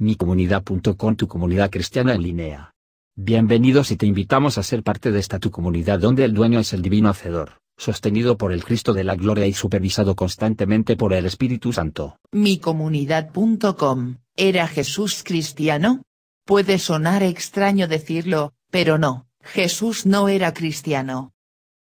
micomunidad.com tu comunidad cristiana en línea. Bienvenidos y te invitamos a ser parte de esta tu comunidad donde el dueño es el divino hacedor, sostenido por el Cristo de la gloria y supervisado constantemente por el Espíritu Santo. Micomunidad.com, ¿era Jesús cristiano? Puede sonar extraño decirlo, pero no, Jesús no era cristiano.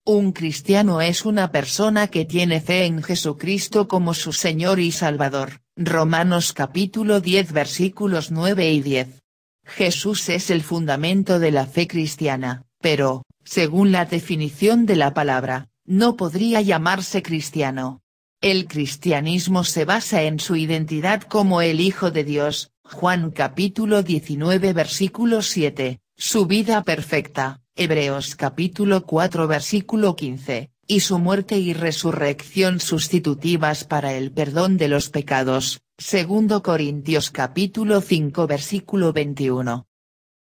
Un cristiano es una persona que tiene fe en Jesucristo como su Señor y Salvador, Romanos capítulo 10 versículos 9 y 10. Jesús es el fundamento de la fe cristiana, pero, según la definición de la palabra, no podría llamarse cristiano. El cristianismo se basa en su identidad como el Hijo de Dios, Juan capítulo 19 versículo 7, su vida perfecta, Hebreos capítulo 4 versículo 15, y su muerte y resurrección sustitutivas para el perdón de los pecados, 2 Corintios capítulo 5 versículo 21.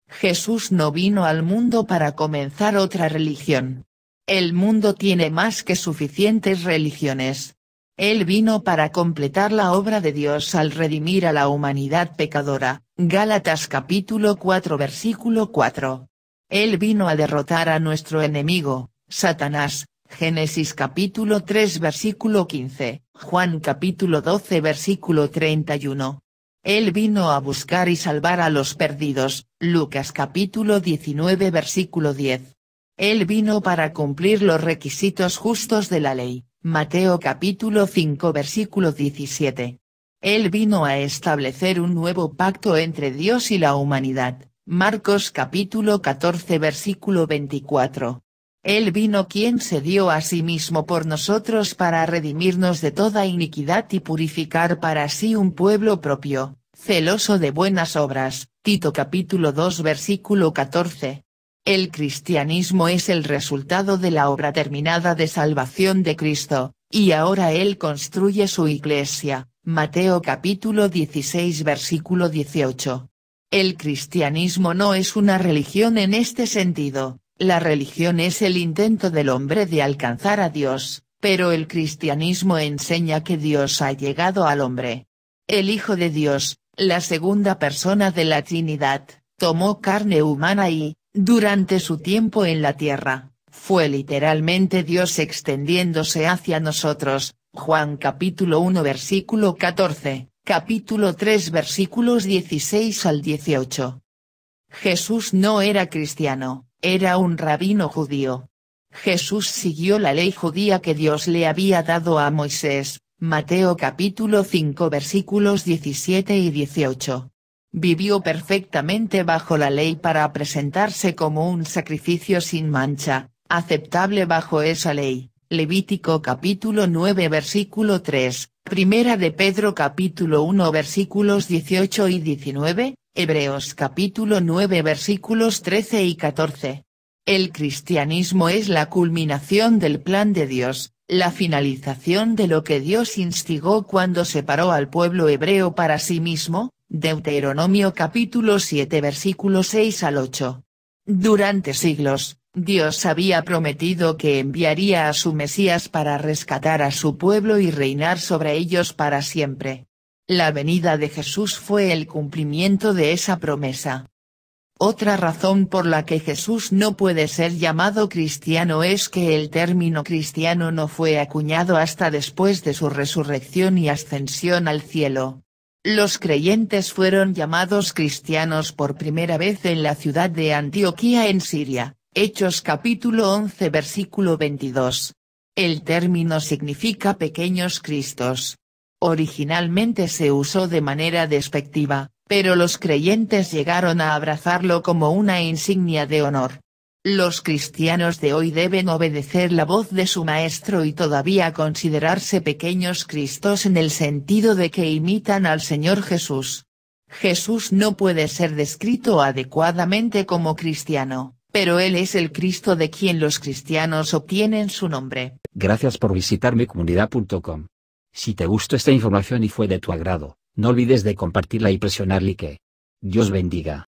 Jesús no vino al mundo para comenzar otra religión. El mundo tiene más que suficientes religiones. Él vino para completar la obra de Dios al redimir a la humanidad pecadora, Gálatas capítulo 4 versículo 4. Él vino a derrotar a nuestro enemigo, Satanás, Génesis capítulo 3 versículo 15, Juan capítulo 12 versículo 31. Él vino a buscar y salvar a los perdidos, Lucas capítulo 19 versículo 10. Él vino para cumplir los requisitos justos de la ley, Mateo capítulo 5 versículo 17. Él vino a establecer un nuevo pacto entre Dios y la humanidad, Marcos capítulo 14 versículo 24. Él vino quien se dio a sí mismo por nosotros para redimirnos de toda iniquidad y purificar para sí un pueblo propio, celoso de buenas obras. Tito capítulo 2 versículo 14. El cristianismo es el resultado de la obra terminada de salvación de Cristo, y ahora Él construye su iglesia. Mateo capítulo 16 versículo 18. El cristianismo no es una religión en este sentido, la religión es el intento del hombre de alcanzar a Dios, pero el cristianismo enseña que Dios ha llegado al hombre. El Hijo de Dios, la segunda persona de la Trinidad, tomó carne humana y, durante su tiempo en la tierra, fue literalmente Dios extendiéndose hacia nosotros, Juan capítulo 1 versículo 14, capítulo 3 versículos 16 al 18. Jesús no era cristiano, era un rabino judío. Jesús siguió la ley judía que Dios le había dado a Moisés, Mateo capítulo 5 versículos 17 y 18. Vivió perfectamente bajo la ley para presentarse como un sacrificio sin mancha, aceptable bajo esa ley. Levítico capítulo 9 versículo 3, Primera de Pedro capítulo 1 versículos 18 y 19, Hebreos capítulo 9 versículos 13 y 14. El cristianismo es la culminación del plan de Dios, la finalización de lo que Dios instigó cuando separó al pueblo hebreo para sí mismo, Deuteronomio capítulo 7 versículos 6 al 8. Durante siglos, Dios había prometido que enviaría a su Mesías para rescatar a su pueblo y reinar sobre ellos para siempre. La venida de Jesús fue el cumplimiento de esa promesa. Otra razón por la que Jesús no puede ser llamado cristiano es que el término cristiano no fue acuñado hasta después de su resurrección y ascensión al cielo. Los creyentes fueron llamados cristianos por primera vez en la ciudad de Antioquía en Siria, Hechos capítulo 11 versículo 22. El término significa pequeños cristos. Originalmente se usó de manera despectiva, pero los creyentes llegaron a abrazarlo como una insignia de honor. Los cristianos de hoy deben obedecer la voz de su Maestro y todavía considerarse pequeños Cristos en el sentido de que imitan al Señor Jesús. Jesús no puede ser descrito adecuadamente como cristiano, pero Él es el Cristo de quien los cristianos obtienen su nombre. Gracias por visitar mi comunidad.com. Si te gustó esta información y fue de tu agrado, no olvides de compartirla y presionar like. Dios bendiga.